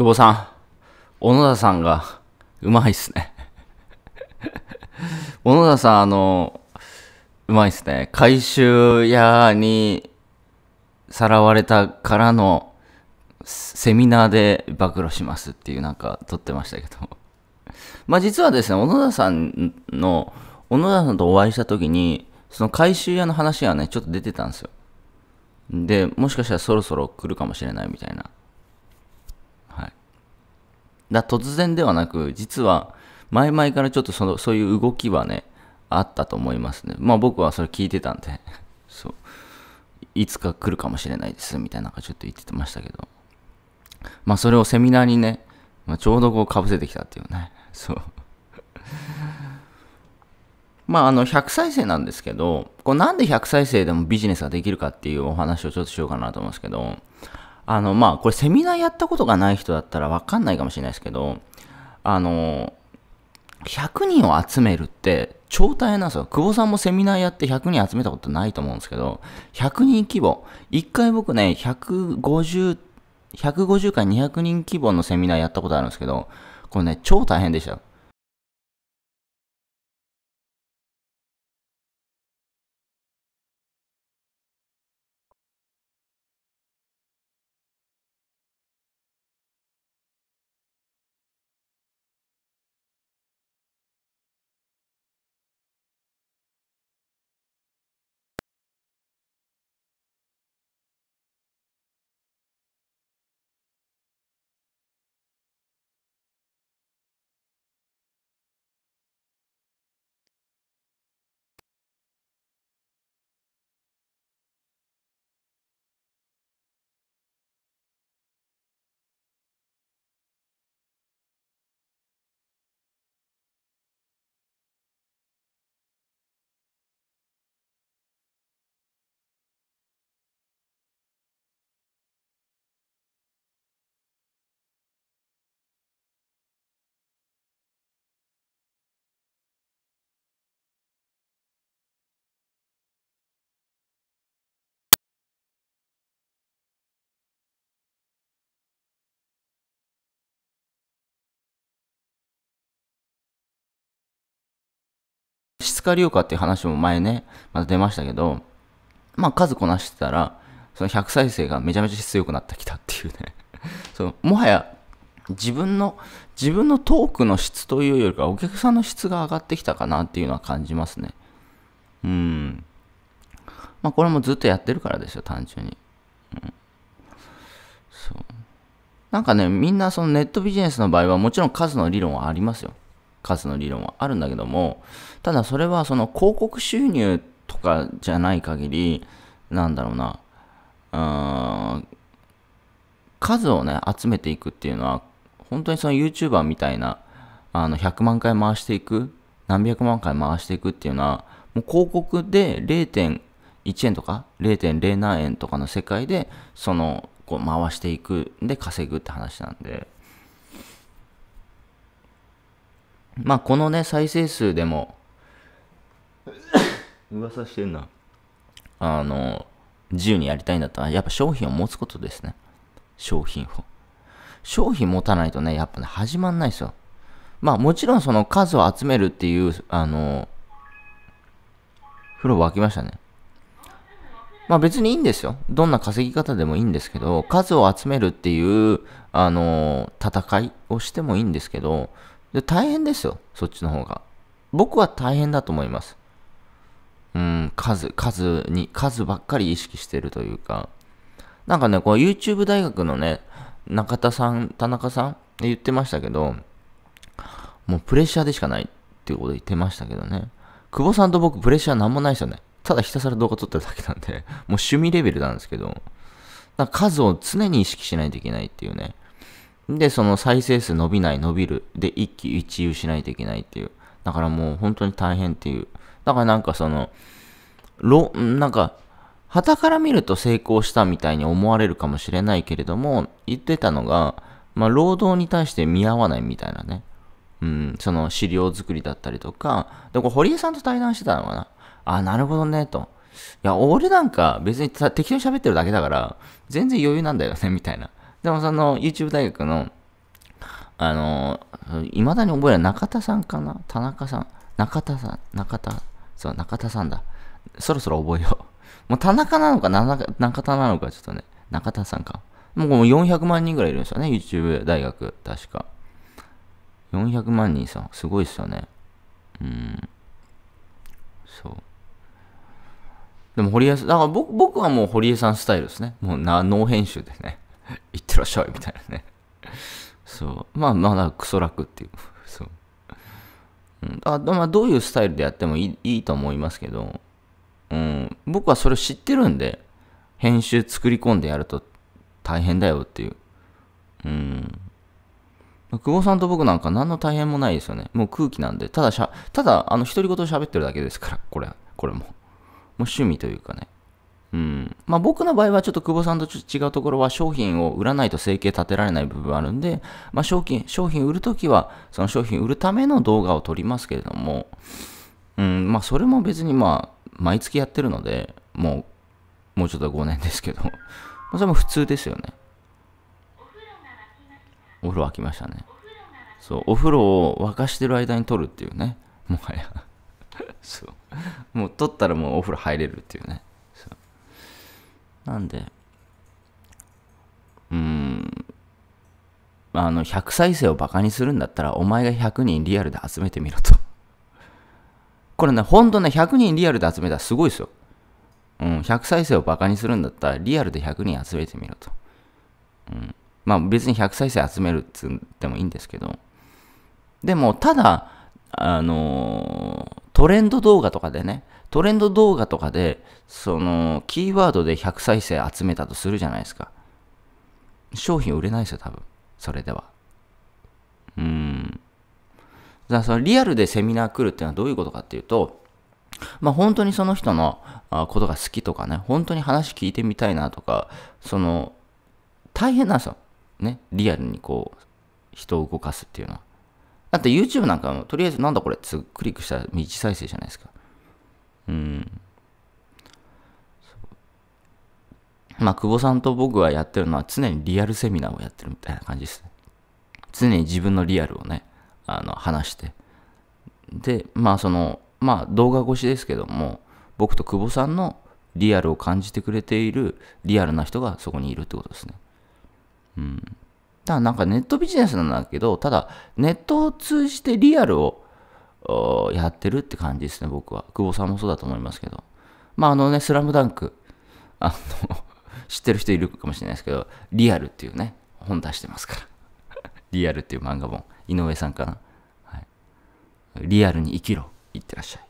久保さん、小野田さんが、うまいっすね 小野田さん、あの、うまいっすね。回収屋にさらわれたからの、セミナーで暴露しますっていうなんか撮ってましたけどまあ実はですね、小野田さんの、小野田さんとお会いした時に、その回収屋の話がね、ちょっと出てたんですよ。で、もしかしたらそろそろ来るかもしれないみたいな。だ突然ではなく、実は前々からちょっとそのそういう動きはね、あったと思いますね。まあ僕はそれ聞いてたんで、そう、いつか来るかもしれないです、みたいなのがちょっと言ってましたけど。まあそれをセミナーにね、まあ、ちょうどこうかぶせてきたっていうね、そう。まあ、あの、100再生なんですけど、こうなんで100再生でもビジネスができるかっていうお話をちょっとしようかなと思うんですけど、あの、まあ、これセミナーやったことがない人だったらわかんないかもしれないですけど、あの、100人を集めるって超大変なんですよ。久保さんもセミナーやって100人集めたことないと思うんですけど、100人規模。1回僕ね、150、150から200人規模のセミナーやったことあるんですけど、これね、超大変でした。石川遼花っていう話も前ね、また出ましたけど、まあ数こなしてたら、その100再生がめちゃめちゃ強くなってきたっていうね そのもはや自分の、自分のトークの質というよりか、お客さんの質が上がってきたかなっていうのは感じますね。うん。まあこれもずっとやってるからですよ、単純に。うん、そう。なんかね、みんなそのネットビジネスの場合はもちろん数の理論はありますよ。数の理論はあるんだけども、ただそれはその広告収入とかじゃない限り、なんだろうな、うん、数をね、集めていくっていうのは、本当にその YouTuber みたいな、あの、100万回回していく、何百万回回していくっていうのは、もう広告で0.1円とか0.0何円とかの世界で、その、こう回していくんで稼ぐって話なんで。まあこのね、再生数でも 噂してんな。あの、自由にやりたいんだったら、やっぱ商品を持つことですね。商品を。商品持たないとね、やっぱね、始まんないですよ。まあもちろんその数を集めるっていう、あの、風呂沸きましたね。まあ別にいいんですよ。どんな稼ぎ方でもいいんですけど、数を集めるっていう、あの、戦いをしてもいいんですけど、で、大変ですよ。そっちの方が。僕は大変だと思います。うん、数、数に、数ばっかり意識してるというか。なんかね、こう YouTube 大学のね、中田さん、田中さん言ってましたけど、もうプレッシャーでしかないっていうこと言ってましたけどね。久保さんと僕プレッシャーなんもないですよね。ただひたすら動画撮ってるだけなんで、もう趣味レベルなんですけど、数を常に意識しないといけないっていうね。で、その再生数伸びない、伸びる。で、一喜一憂しないといけないっていう。だからもう本当に大変っていう。だからなんかその、ろ、なんか、旗から見ると成功したみたいに思われるかもしれないけれども、言ってたのが、まあ、労働に対して見合わないみたいなね。うん、その資料作りだったりとか、で、これ堀江さんと対談してたのかな。あ、なるほどね、と。いや、俺なんか別に適当に喋ってるだけだから、全然余裕なんだよね、みたいな。でもその YouTube 大学の、あのいまだに覚えい中田さんかな田中さん。中田さん、中田、そう、中田さんだ。そろそろ覚えよう。もう田中なのか、中田なのか、ちょっとね、中田さんか。もう400万人ぐらいいるんですよね、YouTube 大学、確か。400万人さん、すごいっすよね。うん。そう。でも堀江さん、だから僕僕はもう堀江さんスタイルですね。もうな、ノー編集でね。行ってらっしゃいみたいなね。そう。まあ、まだクソ楽っていう。そう。うん、あまあ、どういうスタイルでやってもいいいいと思いますけど、うん、僕はそれ知ってるんで、編集作り込んでやると大変だよっていう。うん。久保さんと僕なんか何の大変もないですよね。もう空気なんで、ただしゃ、ただ、あの、独り言喋ってるだけですから、これ、これも。もう趣味というかね。うんまあ、僕の場合はちょっと久保さんと違うところは商品を売らないと生計立てられない部分があるんで、まあ、商品商品売るときはその商品売るための動画を撮りますけれども、うんまあ、それも別にまあ毎月やってるのでもうもうちょっと5年ですけどそれも普通ですよねお風呂沸きましたねそうお風呂を沸かしてる間に撮るっていうねもはやそうもう撮ったらもうお風呂入れるっていうねなんで、うーん、あの、100再生をバカにするんだったら、お前が100人リアルで集めてみろとこれね、ほんとね、100人リアルで集めたらすごいですよ。うん、100再生をバカにするんだったら、リアルで100人集めてみろと。うん。まあ別に100再生集めるっつってもいいんですけど。でも、ただ、あのトレンド動画とかでね、トレンド動画とかで、その、キーワードで100再生集めたとするじゃないですか。商品売れないですよ、多分。それでは。うん。だからそのリアルでセミナー来るっていうのはどういうことかっていうと、まあ本当にその人のことが好きとかね、本当に話聞いてみたいなとか、その、大変なんですよ。ね、リアルにこう、人を動かすっていうのは。だって YouTube なんかも、とりあえずなんだこれってクリックしたら未知再生じゃないですか。うん。まあ、久保さんと僕がやってるのは常にリアルセミナーをやってるみたいな感じですね。常に自分のリアルをね、あの、話して。で、まあその、まあ動画越しですけども、僕と久保さんのリアルを感じてくれているリアルな人がそこにいるってことですね。うん。たなんかネットビジネスなんだけど、ただネットを通じてリアルをやってるって感じですね、僕は。久保さんもそうだと思いますけど。まああのね、スラムダンク、あの 知ってる人いるかもしれないですけど、リアルっていうね、本出してますから。リアルっていう漫画本。井上さんかな。はい、リアルに生きろ。いってらっしゃい。